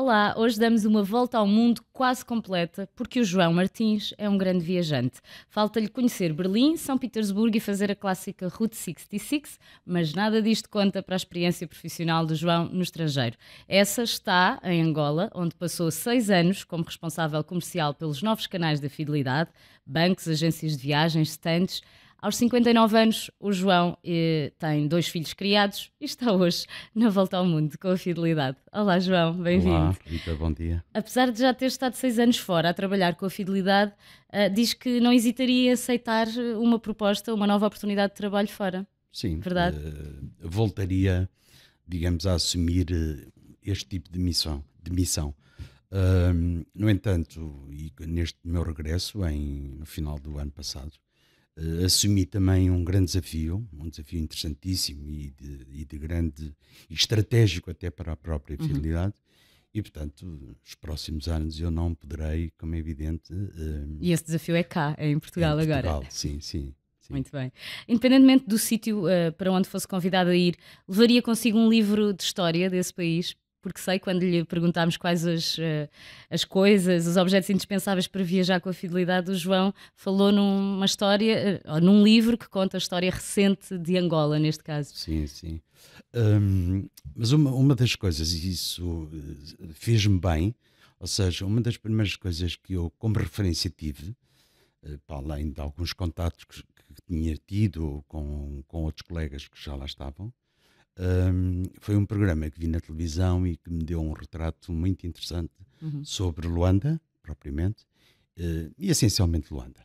Olá, hoje damos uma volta ao mundo quase completa, porque o João Martins é um grande viajante. Falta-lhe conhecer Berlim, São Petersburgo e fazer a clássica Route 66, mas nada disto conta para a experiência profissional do João no estrangeiro. Essa está em Angola, onde passou seis anos como responsável comercial pelos novos canais da fidelidade, bancos, agências de viagens, stands aos 59 anos, o João eh, tem dois filhos criados e está hoje na volta ao mundo com a fidelidade. Olá, João, bem-vindo. Olá, bom dia. Apesar de já ter estado seis anos fora a trabalhar com a fidelidade, eh, diz que não hesitaria em aceitar uma proposta, uma nova oportunidade de trabalho fora. Sim, verdade. Uh, voltaria, digamos, a assumir uh, este tipo de missão. De missão. Uh, no entanto, e neste meu regresso, em, no final do ano passado, Uh, assumi também um grande desafio, um desafio interessantíssimo e de, e de grande e estratégico até para a própria uhum. fidelidade. E, portanto, nos próximos anos eu não poderei, como é evidente. Uh, e esse desafio é cá, é em Portugal, é em Portugal agora. sim, sim. Sim. Muito bem. Independentemente do sítio uh, para onde fosse convidado a ir, levaria consigo um livro de história desse país? porque sei, quando lhe perguntámos quais as, eh, as coisas, os objetos indispensáveis para viajar com a fidelidade, o João falou numa história, eh, ou num livro que conta a história recente de Angola, neste caso. Sim, sim. Hum, mas uma, uma das coisas, e isso eh, fez-me bem, ou seja, uma das primeiras coisas que eu, como referência, tive, para além de alguns contatos que, que tinha tido com, com outros colegas que já lá estavam, um, foi um programa que vi na televisão e que me deu um retrato muito interessante uhum. sobre Luanda, propriamente, uh, e essencialmente Luanda.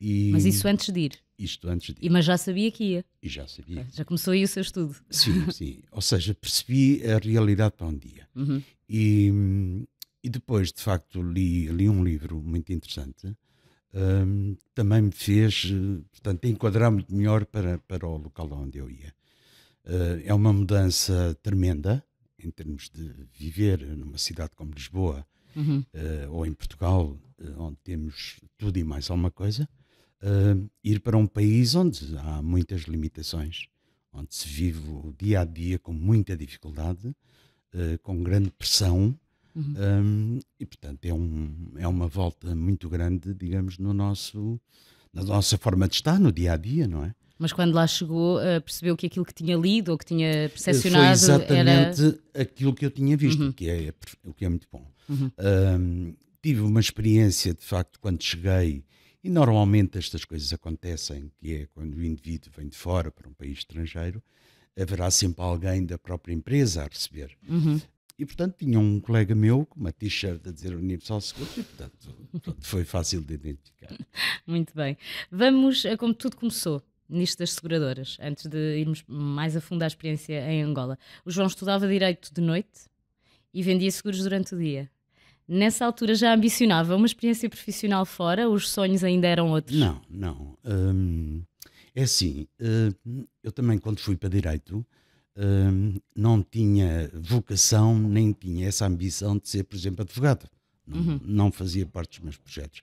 E mas isso antes de ir? Isto antes de ir. mas já sabia que ia? E já sabia. Já começou aí o seu estudo? Sim, sim. Ou seja, percebi a realidade para um dia. Uhum. E, e depois, de facto, li, li um livro muito interessante. Um, também me fez, eh, portanto, enquadrar muito melhor para, para o local onde eu ia. Eh, é uma mudança tremenda em termos de viver numa cidade como Lisboa uhum. Eh, ou em Portugal, eh, onde temos tudo e mais alguma coisa. ir para um país onde há muitas limitações, onde se vive o dia a dia com muita dificuldade, com grande pressão, Uhum. Um, e portanto é, um, é uma volta muito grande, digamos, no nosso, na nossa forma de estar no dia a dia, não é? mas quando lá chegou uh, percebeu que aquilo que tinha lido ou que tinha eh, percepcionado Foi exatamente era... aquilo que eu tinha visto, uhum. que é, o que é muito bom. Uhum. tive uma experiência, de facto, quando cheguei, e normalmente estas coisas acontecem, que é quando o indivíduo vem de fora para um país estrangeiro, haverá sempre alguém da própria empresa a receber. Uhum. E, portanto, tinha um colega meu com uma t-shirt a dizer Universal Seguros e, portanto, foi fácil de identificar. Muito bem. Vamos a como tudo começou nisto das seguradoras, antes de irmos mais a fundo à experiência em Angola. O João estudava direito de noite e vendia seguros durante o dia. Nessa altura já ambicionava uma experiência profissional fora? Os sonhos ainda eram outros? Não, não. Hum, é assim, hum, eu também, quando fui para Direito, hum, não tinha vocação, nem tinha essa ambição de ser, por exemplo, advogado. Não, uhum. não fazia parte dos meus projetos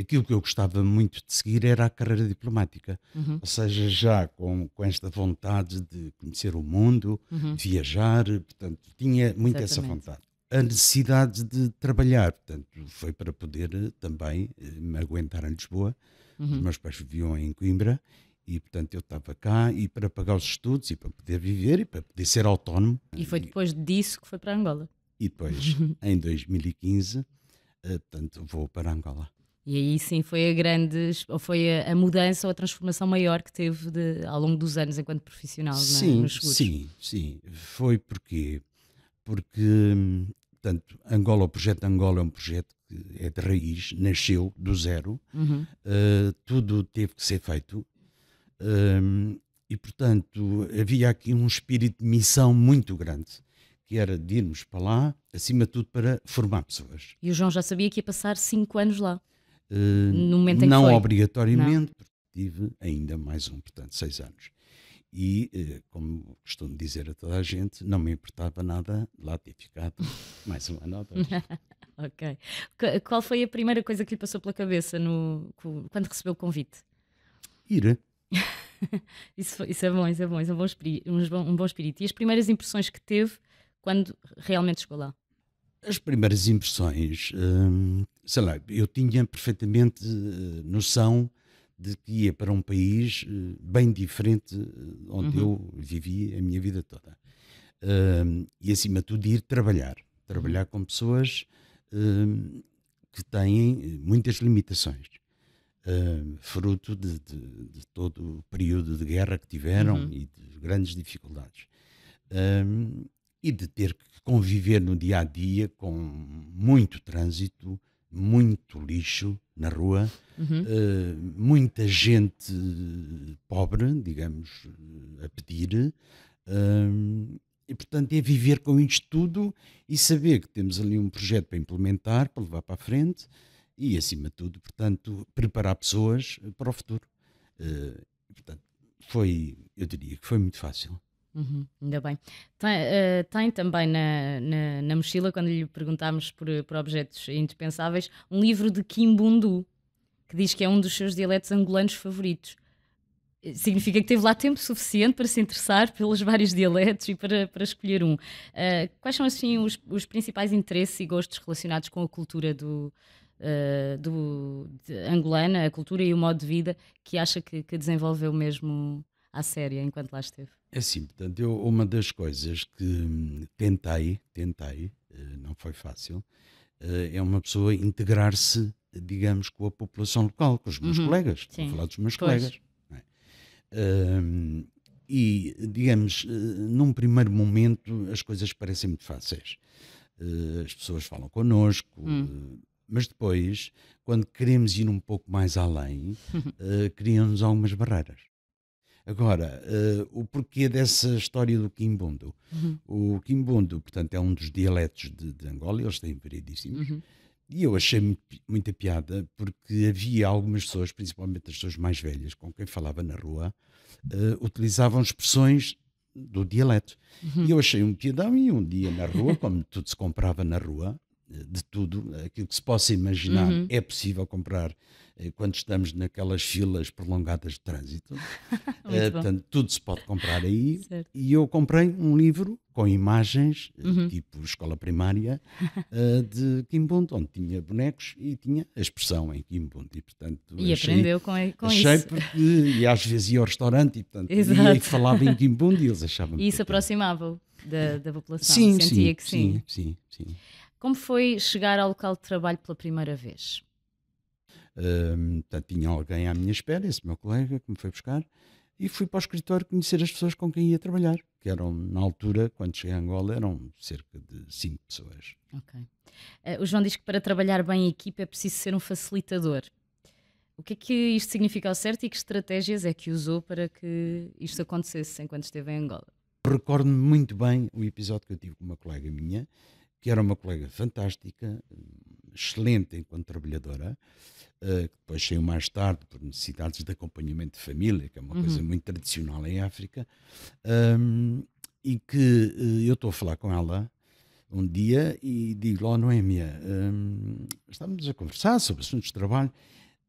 aquilo que eu gostava muito de seguir era a carreira diplomática. Uhum. Ou seja, já com, com esta vontade de conhecer o mundo, uhum. viajar, portanto, tinha muito Exatamente. essa vontade. A necessidade de trabalhar, portanto, foi para poder eh, também eh, me aguentar em Lisboa. Uhum. Os meus pais viviam em Coimbra e, portanto, eu estava cá e para pagar os estudos e para poder viver e para poder ser autónomo. E foi depois disso que foi para Angola. E depois, em 2015, eh, portanto, vou para Angola. E aí sim foi a grande, ou foi a, a mudança ou a transformação maior que teve de, ao longo dos anos enquanto profissional sim, nos seguros. Sim, sim. Foi porque, porque portanto, Angola, o projeto Angola é um projeto que é de raiz, nasceu do zero, uhum. uh, tudo teve que ser feito. Ehm, e portanto havia aqui um espírito de missão muito grande que era de irmos para lá, acima de tudo para formar pessoas. E o João já sabia que ia passar cinco anos lá. Eh, não foi. obrigatoriamente, não. porque tive ainda mais um, portanto, seis anos. E, eh, como costumo dizer a toda a gente, não me importava nada lá ter ficado mais uma nota ok. Qual foi a primeira coisa que lhe passou pela cabeça no, quando recebeu o convite? Ir. isso, isso, é bom, isso é bom, isso é um bom, espírito, um bom espírito. E as primeiras impressões que teve quando realmente chegou lá? As primeiras impressões hum, sei lá, eu tinha perfeitamente eh, noção de que ia para um país eh, bem diferente eh, onde uhum. eu vivi a minha vida toda. Um, e acima de tudo ir trabalhar, trabalhar com pessoas um, que têm muitas limitações, um, fruto de, de, de, todo o período de guerra que tiveram uhum. e de grandes dificuldades. e de ter que conviver no dia a dia com muito trânsito, muito lixo na rua, uhum. uh, muita gente pobre, digamos, a pedir. Uh, e, portanto, é viver com isto tudo e saber que temos ali um projeto para implementar, para levar para a frente e, acima de tudo, portanto, preparar pessoas para o futuro. Uh, portanto, foi, eu diria que foi muito fácil. Uhum, ainda bem. Tem, eh, tem também na, na, na mochila, quando lhe perguntámos por, por objetos indispensáveis, um livro de Kimbundu, que diz que é um dos seus dialetos angolanos favoritos. Eh, significa que teve lá tempo suficiente para se interessar pelos vários dialetos e para, para escolher um. Eh, quais são, assim, os, os principais interesses e gostos relacionados com a cultura do, do, de angolana, a cultura e o modo de vida que acha que, que desenvolveu mesmo à séria enquanto lá esteve? É assim, portanto, eu, uma das coisas que hum, tentei, tentei, eh, não foi fácil, eh, é uma pessoa integrar-se, digamos, com a população local, com os meus uhum, colegas, sim. vou falar dos meus pois. colegas. É? Um, e, digamos, eh, num primeiro momento as coisas parecem muito fáceis. As pessoas falam connosco, hum. mas depois, quando queremos ir um pouco mais além, criam-nos algumas barreiras. Agora, uh, o porquê dessa história do Quimbundo? Uhum. O Quimbundo, portanto, é um dos dialetos de, de Angola, eles têm variedíssimos. Uhum. E eu achei muito, muita piada porque havia algumas pessoas, principalmente as pessoas mais velhas, com quem falava na rua, uh, utilizavam expressões do dialeto. Uhum. E eu achei um piadão e um dia na rua, como tudo se comprava na rua, de tudo, aquilo que se possa imaginar uhum. é possível comprar eh, quando estamos naquelas filas prolongadas de trânsito. uh, portanto, tudo se pode comprar aí. Certo. E eu comprei um livro com imagens, eh, uhum. tipo escola primária, uh, de Kimbund, onde tinha bonecos e tinha a expressão em Kimbund. E, portanto, e achei, aprendeu com, com achei isso. Porque, e às vezes ia ao restaurante e, portanto, ia e falava em Kimbund e eles achavam. E isso aproximava-o da, da população. Sim, Sentia sim, que sim. sim, sim, sim. Como foi chegar ao local de trabalho pela primeira vez? Um, portanto, tinha alguém à minha espera, esse meu colega que me foi buscar, e fui para o escritório conhecer as pessoas com quem ia trabalhar, que eram, na altura, quando cheguei a Angola, eram cerca de cinco pessoas. Ok. Uh, o João diz que para trabalhar bem em equipa é preciso ser um facilitador. O que é que isto significa ao certo e que estratégias é que usou para que isto acontecesse enquanto esteve em Angola? Recordo-me muito bem o episódio que eu tive com uma colega minha, que era uma colega fantástica, excelente enquanto trabalhadora, eh, que depois saiu mais tarde por necessidades de acompanhamento de família, que é uma uhum. coisa muito tradicional em África, um, ehm, e que eh, eu estou a falar com ela um dia e digo lhe oh, Noémia, um, ehm, estávamos a conversar sobre assuntos de trabalho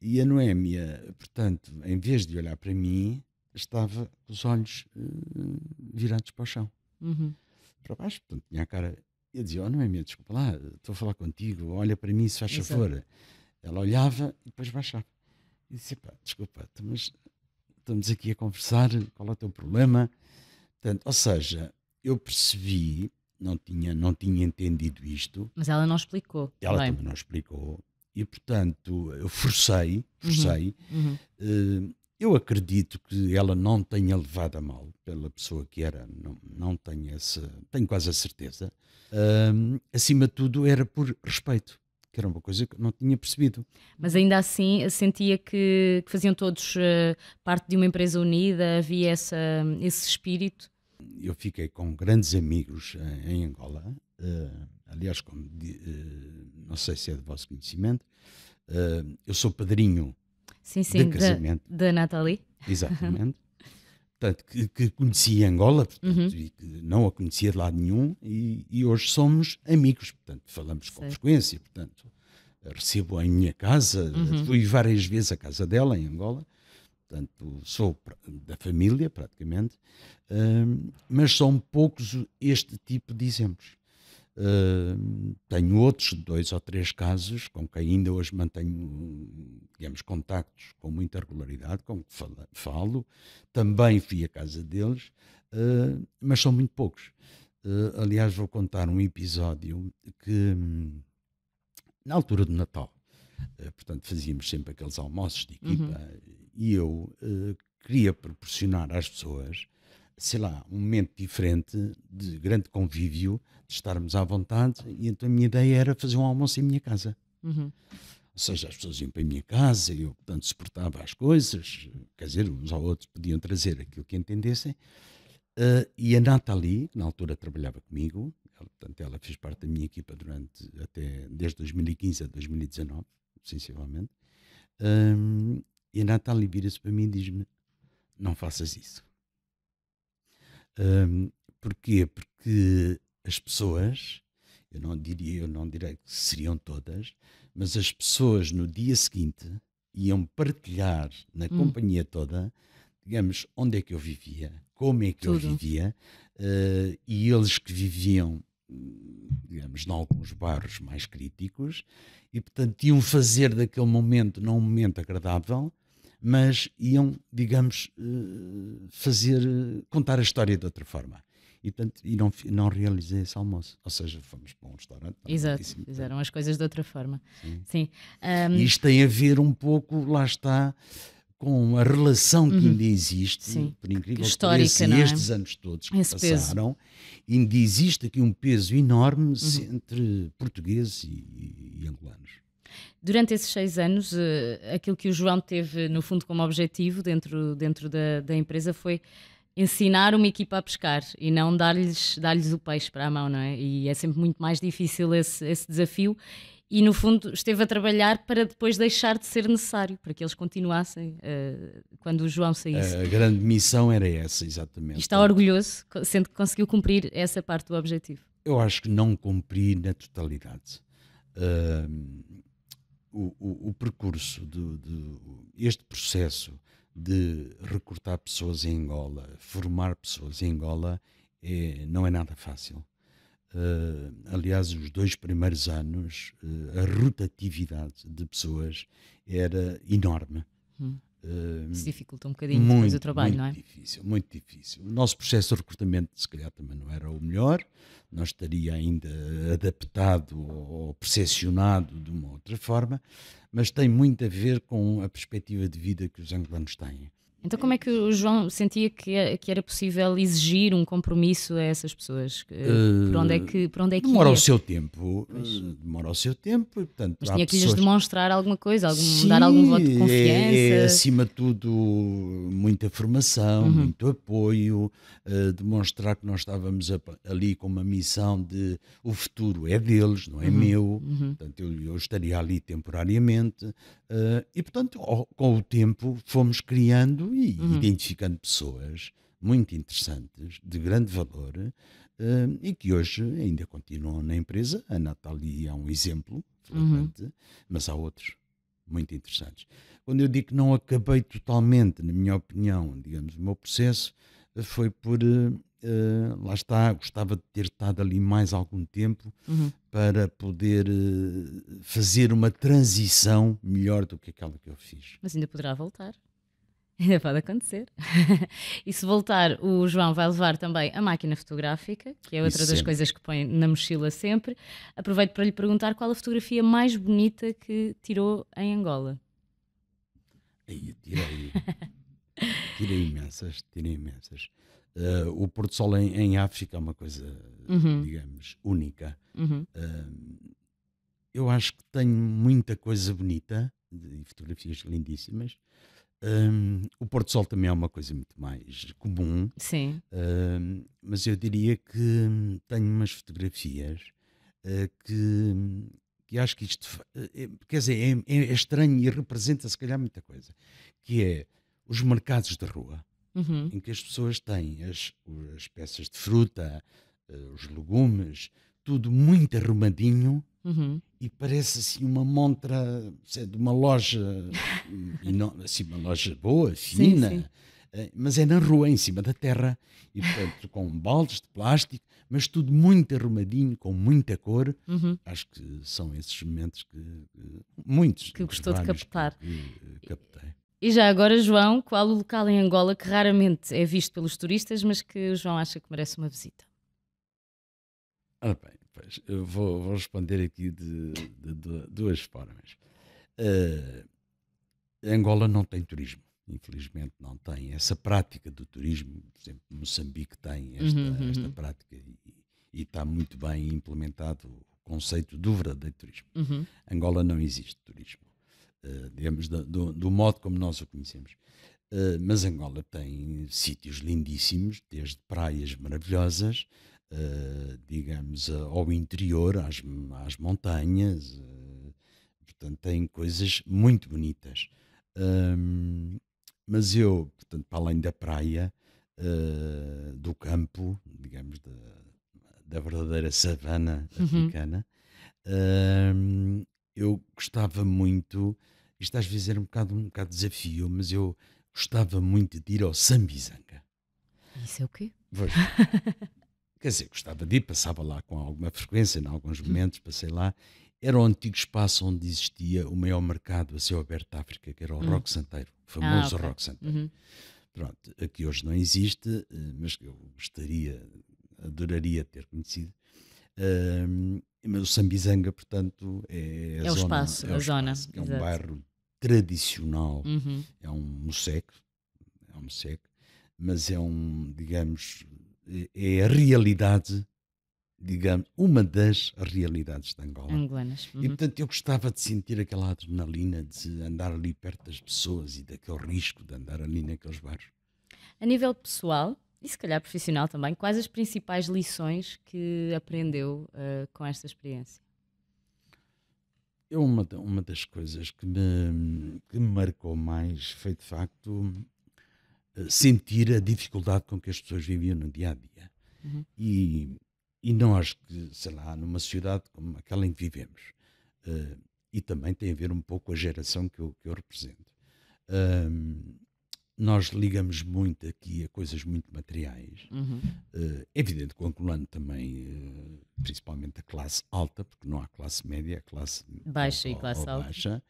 e a Noémia, portanto, em vez de olhar para mim, estava com os olhos uh, virados para o chão. Uhum. Para baixo, portanto, tinha a cara eu dizia, oh, não é minha desculpa lá, estou a falar contigo, olha para mim se faz favor. Ela olhava e depois baixava. E disse, pá, desculpa, mas estamos aqui a conversar, qual é o teu problema? Portanto, ou seja, eu percebi, não tinha, não tinha entendido isto. Mas ela não explicou. Ela também, também não explicou. E, portanto, eu forcei, forcei. Uhum. Uhum. Uh, eu acredito que ela não tenha levado a mal pela pessoa que era, não, não tenho essa, tenho quase a certeza. Um, acima de tudo, era por respeito, que era uma coisa que não tinha percebido. Mas ainda assim sentia que, que faziam todos uh, parte de uma empresa unida, havia essa, esse espírito. Eu fiquei com grandes amigos em, eh, em Angola, uh, aliás, como, uh, não sei se é de vosso conhecimento, eu sou padrinho sim, sim, de casamento. Da, Nathalie. Exatamente. portanto, que, que conhecia Angola, portanto, uhum. e que não a conhecia de lado nenhum, e, e hoje somos amigos, portanto, falamos com Sei. frequência, portanto, recebo em minha casa, uhum. fui várias vezes à casa dela em Angola, portanto, sou da família praticamente, hum, mas são poucos este tipo de exemplos. Uh, tenho outros dois ou três casos com quem ainda hoje mantenho, digamos, contactos com muita regularidade, com que falo. Também fui à casa deles, uh, mas são muito poucos. Uh, aliás, vou contar um episódio que, na altura do Natal, ah, portanto, fazíamos sempre aqueles almoços de uhum. equipa uhum. e eu ah, queria proporcionar às pessoas sei lá, um momento diferente de grande convívio, de estarmos à vontade. E então a minha ideia era fazer um almoço em minha casa. Uhum. Ou seja, as pessoas iam para a minha casa, eu, portanto, suportava as coisas, quer dizer, uns ao outros podiam trazer aquilo que entendessem. Uh, e a Nathalie, que na altura trabalhava comigo, ela, portanto, ela fez parte da minha equipa durante até desde 2015 a 2019, sensivelmente. Um, ehm, e a Nathalie vira-se para mim e diz-me: Não faças isso. Um, porquê? Porque as pessoas, eu não diria, eu não direi que seriam todas, mas as pessoas no dia seguinte iam partilhar na hum. companhia toda, digamos, onde é que eu vivia, como é que Tudo. eu vivia, uh, e eles que viviam, digamos, em alguns bairros mais críticos, e portanto iam fazer daquele momento não um momento agradável, mas iam, digamos, eh, fazer, contar a história de outra forma. E, portanto, e não, não realizei esse almoço. Ou seja, fomos para um restaurante. Exato, fizeram as coisas de outra forma. Sim. Sim. Um... Isto tem a ver um pouco, lá está, com a relação que uhum. ainda existe, Sim. por incrível Histórica, que pareça, é? estes anos todos que Esse passaram, peso. ainda existe aqui um peso enorme uhum. entre portugueses e, e, e angolanos. Durante esses seis anos, eh, aquilo que o João teve, no fundo, como objetivo dentro, dentro da, da empresa foi ensinar uma equipa a pescar e não dar-lhes dar o peixe para a mão, não é? E é sempre muito mais difícil esse, esse desafio. E no fundo esteve a trabalhar para depois deixar de ser necessário, para que eles continuassem uh, quando o João saísse. A grande missão era essa, exatamente. E está orgulhoso, sendo que conseguiu cumprir essa parte do objetivo. Eu acho que não cumpri na totalidade. Uh, o, o, percurso, de, de, este processo de recrutar pessoas em Angola, formar pessoas em Angola, é, não é nada fácil. Uh, aliás, os dois primeiros anos, uh, a rotatividade de pessoas era enorme. Hum. Uh, Isso dificulta um bocadinho muito, depois o trabalho, não é? Muito difícil, muito difícil. O nosso processo de recrutamento, se calhar, também não era o melhor, não estaria ainda adaptado ou percepcionado de uma outra forma, mas tem muito a ver com a perspectiva de vida que os angolanos têm. Então, é como é que o João sentia que, é, que era possível exigir um compromisso a essas pessoas? Uh, por onde é eh, que, por onde é que demora ia? o seu tempo, eh, demora o seu tempo. Portanto, Mas tinha que lhes demonstrar alguma coisa, algum, Sim, dar algum voto de é, confiança. É, é acima de tudo muita formação, uhum. muito apoio, uh, demonstrar que nós estávamos a, ali com uma missão de o futuro é deles, não é uhum. meu. Uhum. Portanto, eu, eu, estaria ali temporariamente uh, e portanto, com o tempo fomos criando e uhum. identificando pessoas muito interessantes, de grande valor, uh, e que hoje ainda continuam na empresa. A Nathalie é um exemplo, uhum. mas há outros muito interessantes. Quando eu digo que não acabei totalmente, na minha opinião, digamos, o meu processo eh, foi por. uh, lá está, gostava de ter estado ali mais algum tempo uhum. para poder uh, fazer uma transição melhor do que aquela que eu fiz. Mas ainda poderá voltar. Ainda pode acontecer. e se voltar, o João vai levar também a máquina fotográfica, que é outra Isso das sempre. coisas que põe na mochila sempre. Aproveito para lhe perguntar qual a fotografia mais bonita que tirou em Angola. Aí, tirei. tirei imensas, tirei imensas. Uh, o pôr do sol em, em, África é uma coisa, uhum. digamos, única. Uhum. Uh, eu acho que tenho muita coisa bonita e fotografias lindíssimas. Um, o Porto Sol também é uma coisa muito mais comum. Sim. Um, mas eu diria que hum, tenho umas fotografias uh, que, hum, que acho que isto. Eh, é, quer dizer, é, é, é, estranho e representa se calhar muita coisa. Que é os mercados de rua, uhum. em que as pessoas têm as, as peças de fruta, uh, os legumes, tudo muito arrumadinho. Uhum e parece assim uma montra sei, de uma loja, assim, uma loja boa, fina, sim, sim. Eh, mas é na rua, em cima da terra, e portanto com baldes de plástico, mas tudo muito arrumadinho, com muita cor. Uhum. Acho que são esses momentos que, que muitos que gostou de captar. Que, que captei. E já agora, João, qual o local em Angola que raramente é visto pelos turistas, mas que o João acha que merece uma visita? Ora bem, Pois, eu vou, vou responder aqui de, de, de duas formas. Uh, Angola não tem turismo, infelizmente não tem essa prática do turismo. Por exemplo, Moçambique tem esta, uhum, esta uhum. prática e, está muito bem implementado o conceito do verdadeiro turismo. Uhum. Angola não existe turismo, uh, digamos, do, do, do, modo como nós o conhecemos. Uh, mas Angola tem sítios lindíssimos, desde praias maravilhosas eh, digamos, eh, ao interior, às, às montanhas. Eh, portanto, tem coisas muito bonitas. Um, mas eu, portanto, para além da praia, uh, do campo, digamos, da, da verdadeira savana uhum. africana, uh, eu gostava muito, isto às vezes era um bocado, um bocado desafio, mas eu gostava muito de ir ao Sambizanga. Isso é o quê? Pois, quer dizer, gostava de ir, passava lá com alguma frequência, em alguns momentos passei lá. Era o antigo espaço onde existia o maior mercado a ser aberto à África, que era o uhum. Rock Santeiro, o famoso ah, okay. Rock Santeiro. Uhum. Pronto, aqui hoje não existe, eh, mas eu gostaria, adoraria ter conhecido. Um, mas o Sambizanga, portanto, é, a é o zona, espaço, é o zona. Espaço, é um bairro tradicional, uhum. é um museu, é um museu, mas é um, digamos, é a realidade, digamos, uma das realidades de Angola. Angolanas. Uhum. E portanto eu gostava de sentir aquela adrenalina de andar ali perto das pessoas e daquele risco de andar ali naqueles bares. A nível pessoal e se calhar profissional também, quais as principais lições que aprendeu uh, com esta experiência? uma, uma das coisas que me, que me marcou mais foi de facto eh, sentir a dificuldade com que as pessoas viviam no dia a dia. Uhum. E, e nós, sei lá, numa sociedade como aquela em que vivemos, uh, e também tem a ver um pouco com a geração que eu, que eu represento, ehm, nós ligamos muito aqui a coisas muito materiais. Uhum. Uh, evidente, angolano também, uh, principalmente a classe alta, porque não há classe média, a classe baixa ou, e classe alta. Baixa.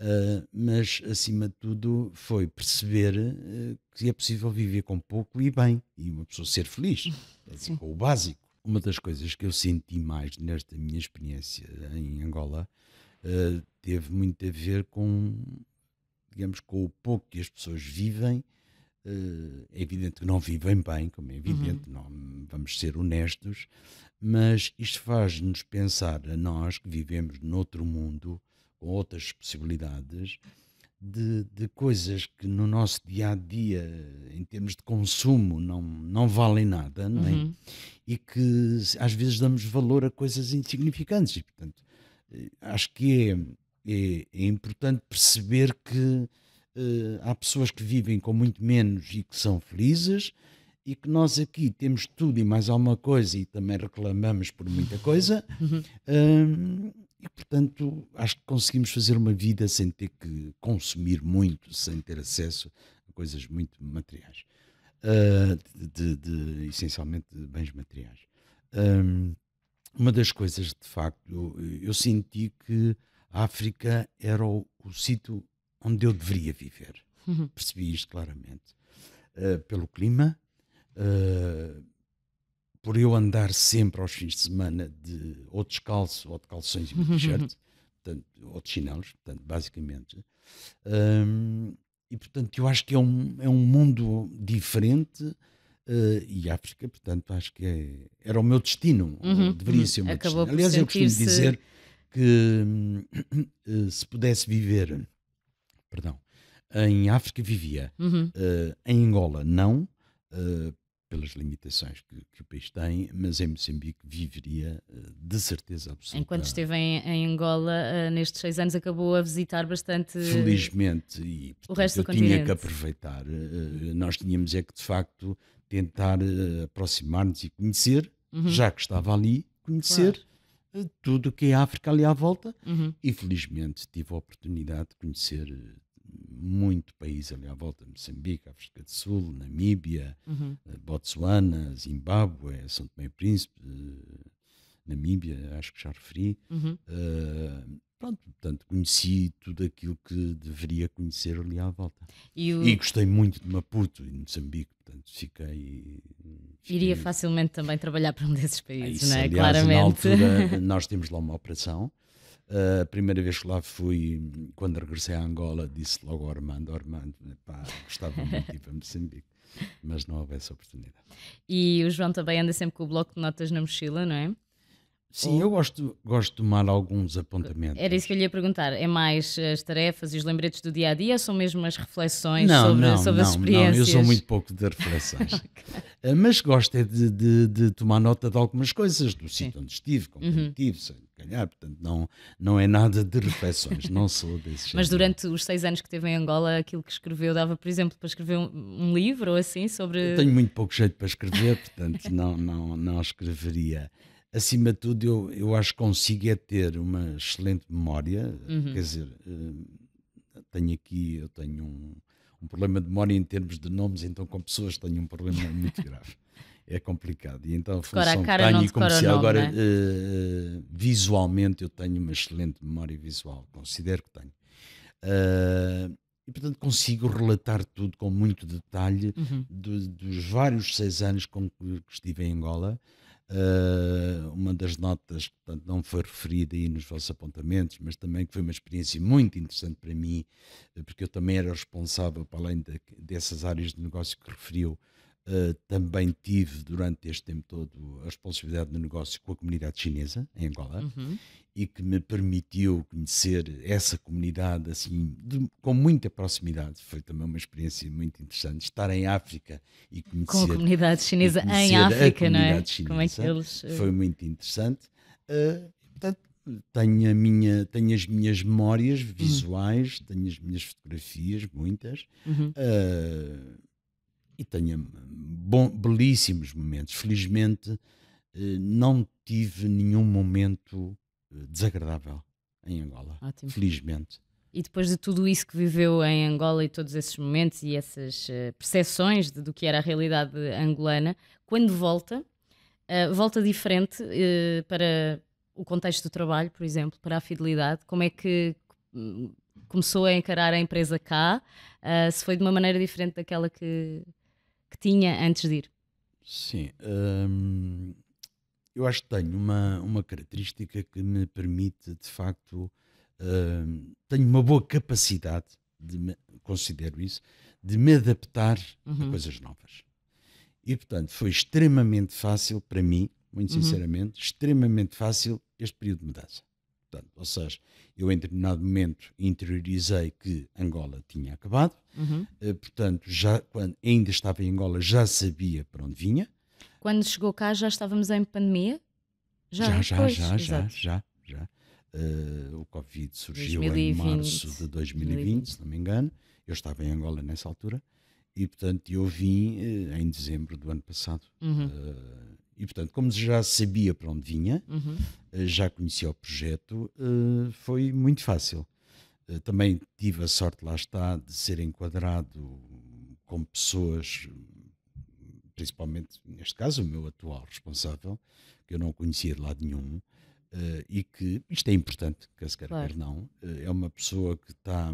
Uh, mas, acima de tudo, foi perceber uh, que é possível viver com pouco e bem, e uma pessoa ser feliz, é assim, com o básico. Uma das coisas que eu senti mais nesta minha experiência em Angola teve muito a ver com digamos, com o pouco que as pessoas vivem, eh, é evidente que não vivem bem, como é uhum. evidente, uhum. não, vamos ser honestos, mas isto faz-nos pensar a nós que vivemos noutro mundo, com outras possibilidades, de, de, coisas que no nosso dia a dia, em termos de consumo, não, não valem nada, não é? uhum. e que às vezes damos valor a coisas insignificantes. E, portanto, eh, acho que é é, é importante perceber que uh, há pessoas que vivem com muito menos e que são felizes e que nós aqui temos tudo e mais alguma coisa e também reclamamos por muita coisa. Uhum. Hum, e, portanto, acho que conseguimos fazer uma vida sem ter que consumir muito, sem ter acesso a coisas muito materiais, uh, de, de, de, essencialmente de bens materiais. Um, uma das coisas, de facto, eu, eu senti que a África era o, o sítio onde eu deveria viver. Uhum. Percebi isto claramente. Uh, pelo clima, uh, por eu andar sempre aos fins de semana de ou descalço ou de calções e t-shirt, ou de chinelos, portanto, basicamente. Um, eh, e, portanto, eu acho que é um, é um mundo diferente uh, e África, portanto, acho que é, era o meu destino, uhum, deveria uhum, ser o meu Acabou destino. Aliás, eu costumo dizer que hum, eh, se pudesse viver, perdão, em África vivia, uhum. Eh, em Angola não, eh, pelas limitações que, que, o país tem, mas em Moçambique viveria de certeza absoluta. Enquanto esteve em, em Angola, uh, nestes seis anos, acabou a visitar bastante. Felizmente, e portanto, o resto eu do eu tinha que aproveitar. Uh, nós tínhamos é que, de facto, tentar uh, aproximar-nos e conhecer, uhum. já que estava ali, conhecer. Claro tudo que é África ali à volta. Uhum. tive a oportunidade de conhecer eh, muito país ali à volta: Moçambique, África do Sul, Namíbia, uhum. Eh, Botsuana, Zimbábue, São Tomé e Príncipe, eh, Namíbia, acho que já referi. Uhum. Uh, pronto, portanto, conheci tudo aquilo que deveria conhecer ali à volta. E, o... e gostei muito de Maputo e de Moçambique, portanto, fiquei, fiquei, Iria facilmente também trabalhar para um desses ah, países, Isso, não é? Aliás, Claramente. Na altura, nós temos lá uma operação. Uh, a primeira vez que lá fui, quando regressei a Angola, disse logo ao Armando: Armando, pá, gostava muito de ir para Moçambique, mas não houve essa oportunidade. E o João também anda sempre com o bloco de notas na mochila, não é? Sim, Ou... eu gosto, gosto de tomar alguns apontamentos. Era isso que eu lhe ia perguntar. É mais as tarefas e os lembretes do dia a dia ou são mesmo as reflexões não, sobre, não, sobre não, as experiências? Não, eu sou muito pouco de reflexões. okay. Ah, mas gosto é de, de, de, tomar nota de algumas coisas, do sítio onde estive, como uhum. estive, sei calhar. Portanto, não, não é nada de reflexões, não sou desse Mas durante os seis anos que teve em Angola, aquilo que escreveu dava, por exemplo, para escrever um, um livro ou assim sobre. Eu tenho muito pouco jeito para escrever, portanto, não, não, não escreveria acima de tudo, eu, eu acho que consigo é ter uma excelente memória. Uhum. Quer dizer, eh, tenho aqui, eu tenho um, um, problema de memória em termos de nomes, então com pessoas tenho um problema muito grave. É complicado. E então, a função que tenho e nome, agora, é? uh, visualmente, eu tenho uma excelente memória visual, considero que tenho. Uh, e portanto consigo relatar tudo com muito detalhe uhum. do, dos vários seis anos com que estive em Angola Uh, uma das notas que portanto, não foi referida aí nos vossos apontamentos, mas também que foi uma experiência muito interessante para mim, eh, porque eu também era responsável, para além de, dessas áreas de negócio que referiu, eh, também tive durante este tempo todo a responsabilidade de negócio com a comunidade chinesa em Angola uhum. e que me permitiu conhecer essa comunidade assim de, com muita proximidade. Foi também uma experiência muito interessante estar em África e conhecer com a comunidade chinesa em África, não é? Chinesa, Como é que eles eh, foi muito interessante. Uh, portanto, tenho, a minha, tenho as minhas memórias hum. visuais, uhum. tenho as minhas fotografias, muitas. Uhum. Uh, e tenha hum, bom, belíssimos momentos. Felizmente, eh, não tive nenhum momento eh, desagradável em Angola. Ótimo. Felizmente. E depois de tudo isso que viveu em Angola e todos esses momentos e essas eh, percepções de, do que era a realidade angolana, quando volta, volta diferente para o contexto do trabalho, por exemplo, para a fidelidade? Como é que hum, começou a encarar a empresa cá? Uh, se foi de uma maneira diferente daquela que, que tinha antes de ir? Sim. Hum, eu acho que tenho uma, uma característica que me permite, de facto, hum, tenho uma boa capacidade, de me, considero isso, de me adaptar uhum. a coisas novas. E, portanto, foi extremamente fácil para mim, muito uhum. sinceramente, uhum. extremamente fácil este período de mudança. Portanto, ou seja, eu em determinado momento interiorizei que Angola tinha acabado, uhum. Eh, portanto, já quando ainda estava em Angola já sabia para onde vinha. Quando chegou cá já estávamos em pandemia? Já, já, já, já, já, já, uh, o Covid surgiu 2020. em março de 2020, 2020, se não me engano. Eu estava em Angola nessa altura e, portanto, eu vim uh, em dezembro do ano passado. Uhum. Uh, e, portanto, como já sabia para onde vinha, uhum. já conhecia o projeto, eh, foi muito fácil. Eh, também tive a sorte, lá está, de ser enquadrado com pessoas, principalmente, neste caso, o meu atual responsável, que eu não conhecia de lado nenhum, Uh, e que isto é importante, que se quer, claro. quer não, uh, é uma pessoa que está.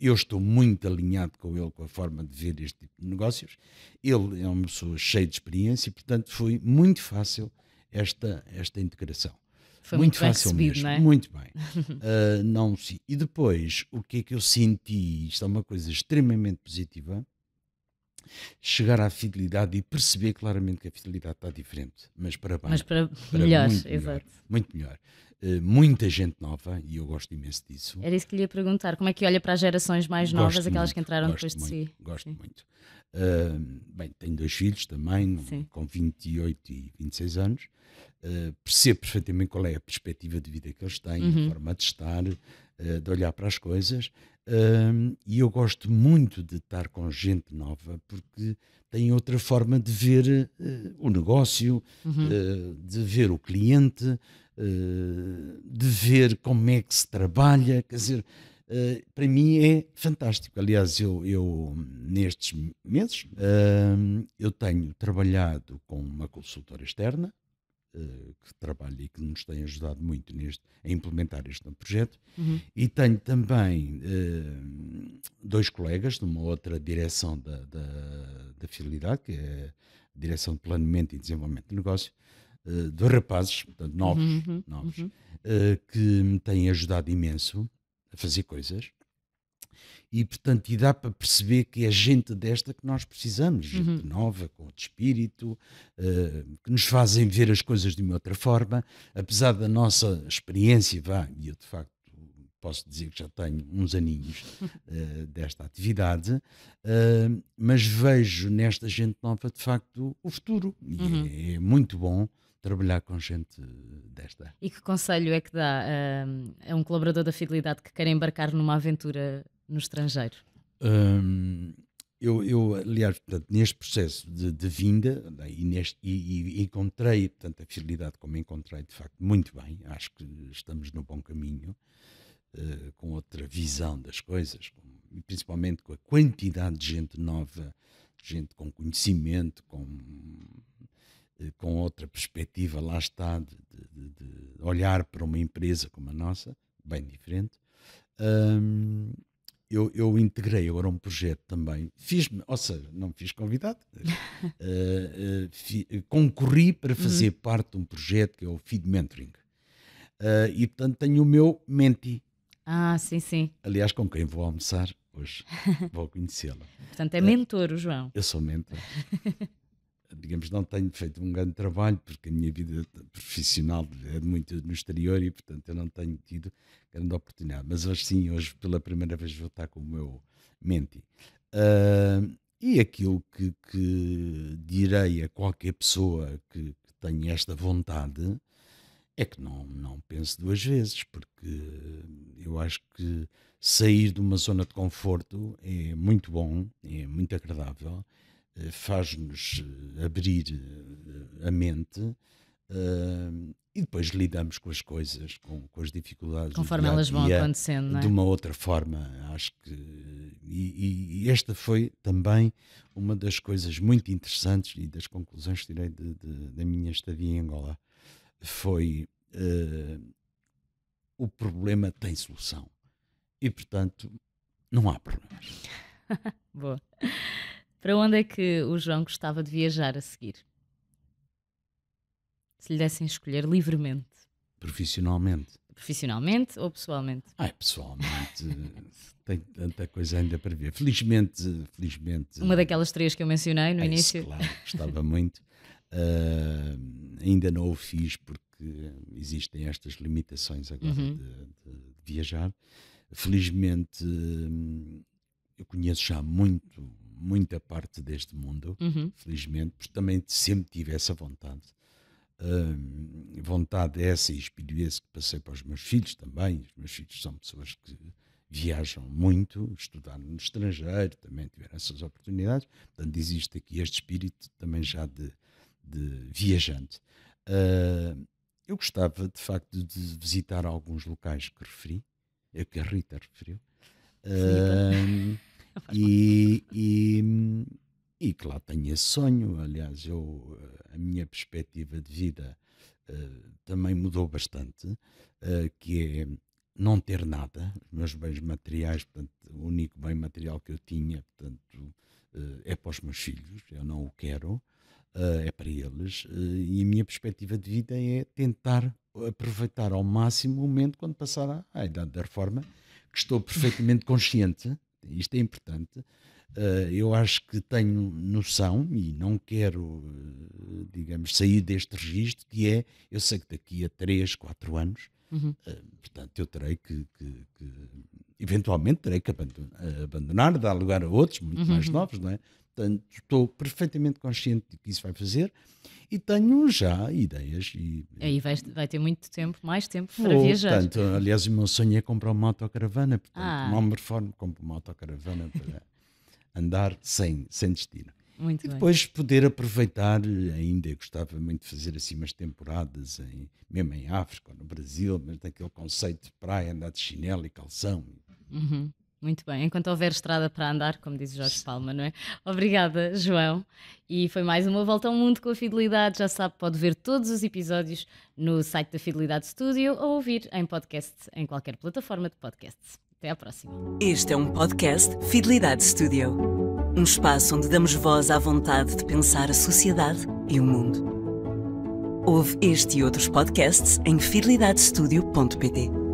Eu estou muito alinhado com ele, com a forma de ver este tipo de negócios. Ele é uma pessoa cheia de experiência e, portanto, foi muito fácil esta, esta integração. Foi muito, muito fácil recebido, mesmo, é? muito bem. Uh, não, sim. E depois, o que é que eu senti? Isto é uma coisa extremamente positiva chegar à fidelidade e perceber claramente que a fidelidade está diferente, mas para baixo Mas para, para melhor, muito melhor, exato. Muito melhor. Uh, muita gente nova, e eu gosto imenso disso. Era isso que lhe ia perguntar: como é que olha para as gerações mais gosto novas, muito, aquelas que entraram depois muito, de si? Gosto Sim. muito. Uh, bem, tenho dois filhos também, Sim. com 28 e 26 anos. Uh, percebo perfeitamente qual é a perspectiva de vida que eles têm, uhum. a forma de estar, de olhar para as coisas. Um, e eu gosto muito de estar com gente nova porque tem outra forma de ver uh, o negócio, uhum. uh, de ver o cliente, uh, de ver como é que se trabalha. Quer dizer, para mim é fantástico. Aliás, eu, eu nestes meses eu tenho trabalhado com uma consultora externa eh, que trabalha e que nos tem ajudado muito neste, a implementar este projeto. Uhum. E tenho também uh, dois colegas de uma outra direção da, da, da Fidelidade, que é a Direção de Planeamento e Desenvolvimento de Negócio, uh, eh, dois rapazes, portanto, novos, uhum. uhum novos uhum. Uh, que me têm ajudado imenso a fazer coisas. E, portanto, e dá para perceber que é gente desta que nós precisamos, gente uhum. nova, com outro espírito, uh, que nos fazem ver as coisas de uma outra forma, apesar da nossa experiência, vá, e eu de facto posso dizer que já tenho uns aninhos uh, desta atividade, uh, mas vejo nesta gente nova de facto o futuro. E uhum. é, é, muito bom trabalhar com gente desta. E que conselho é que dá uh, a um colaborador da Fidelidade que quer embarcar numa aventura no estrangeiro? Hum, eu, eu, aliás, portanto, neste processo de, de vinda né, e, neste, e, e, encontrei portanto, a fidelidade como encontrei, de facto, muito bem. Acho que estamos no bom caminho, uh, com outra visão das coisas, com, principalmente com a quantidade de gente nova, gente com conhecimento, com, uh, com outra perspectiva, lá está, de, de, de, olhar para uma empresa como a nossa, bem diferente. Um, eu, eu integrei agora um projeto também. Fiz-me, ou seja, não me fiz convidado, uh, uh, fi, eh, concorri para uhum. fazer uhum. parte de um projeto que é o Feed Mentoring. Uh, e portanto tenho o meu menti. Ah, sim, sim. Aliás, com quem vou almoçar hoje, vou conhecê-la. portanto, é mentor, o João. Eu sou mentor. digamos, não tenho feito um grande trabalho, porque a minha vida profissional é muito no exterior e, portanto, eu não tenho tido grande oportunidade. Mas hoje sim, hoje pela primeira vez vou estar com o meu menti. Uh, e aquilo que, que, direi a qualquer pessoa que, que tenha esta vontade é que não, não pense duas vezes, porque eu acho que sair de uma zona de conforto é muito bom, é muito agradável eh, faz-nos eh, abrir eh, a mente uh, e depois lidamos com as coisas, com, com as dificuldades. Conforme elas vão acontecendo, é? De uma outra forma, acho que. E, e, esta foi também uma das coisas muito interessantes e das conclusões que tirei de, de, da minha estadia em Angola. Foi. Uh, o problema tem solução. E, portanto, não há problemas. Boa. Para onde é que o João gostava de viajar a seguir? Se lhe dessem escolher livremente. Profissionalmente. Profissionalmente ou pessoalmente? Ai, pessoalmente tem tanta coisa ainda para ver. Felizmente, felizmente. Uma daquelas três que eu mencionei no é início. Isso, claro, gostava muito. Uh, ainda não o fiz porque existem estas limitações agora uhum. de, de, de, viajar. Felizmente, hum, eu conheço já muito, muita parte deste mundo, uhum. felizmente, porque também sempre tive essa vontade. vontade essa e espírito esse que passei para os meus filhos também. Os meus filhos são pessoas que viajam muito, estudaram no estrangeiro, também tiveram essas oportunidades. Portanto, existe aqui este espírito também já de, de viajante. Uh, eu gostava, de facto, de visitar alguns locais que referi, é que a Rita referiu. Uh, e, e, e, claro, tenho esse sonho. Aliás, eu, eh, a minha perspectiva de vida uh, também mudou bastante, uh, que é não ter nada, os meus bens materiais, portanto, o único bem material que eu tinha, portanto, uh, é para os meus filhos, eu não o quero, é para eles, e a minha perspectiva de vida é tentar aproveitar ao máximo o momento quando passar à idade da reforma, que estou perfeitamente consciente isto é importante. Eh, eu acho que tenho noção e não quero, eh, digamos, sair deste registro que é, eu sei que daqui a 3, 4 anos, uhum. Eh, portanto, eu terei que, que, que, eventualmente terei que abandonar, dar lugar a outros muito uhum. mais novos, não é? Portanto, estou perfeitamente consciente de que isso vai fazer e tenho já ideias. E, Aí vai, vai ter muito tempo, mais tempo para vou, oh, viajar. Portanto, aliás, o meu sonho é comprar uma autocaravana. Portanto, ah. reforma me compro uma autocaravana para andar sem, sem destino. Muito e depois bem. poder aproveitar ainda, gostava muito de fazer assim umas temporadas, em, mesmo em África, no Brasil, mas daquele conceito de praia, andar de chinelo e calção. Uhum. Muito bem, enquanto houver estrada para andar, como diz Jorge Palma, não é? Obrigada, João. E foi mais uma volta ao mundo com a Fidelidade. Já sabe, pode ver todos os episódios no site da Fidelidade Studio ou ouvir em podcast em qualquer plataforma de podcasts. Até à próxima. Este é um podcast Fidelidade Studio. Um espaço onde damos voz à vontade de pensar a sociedade e o mundo. Ouve este e outros podcasts em fidelidadestudio.pt.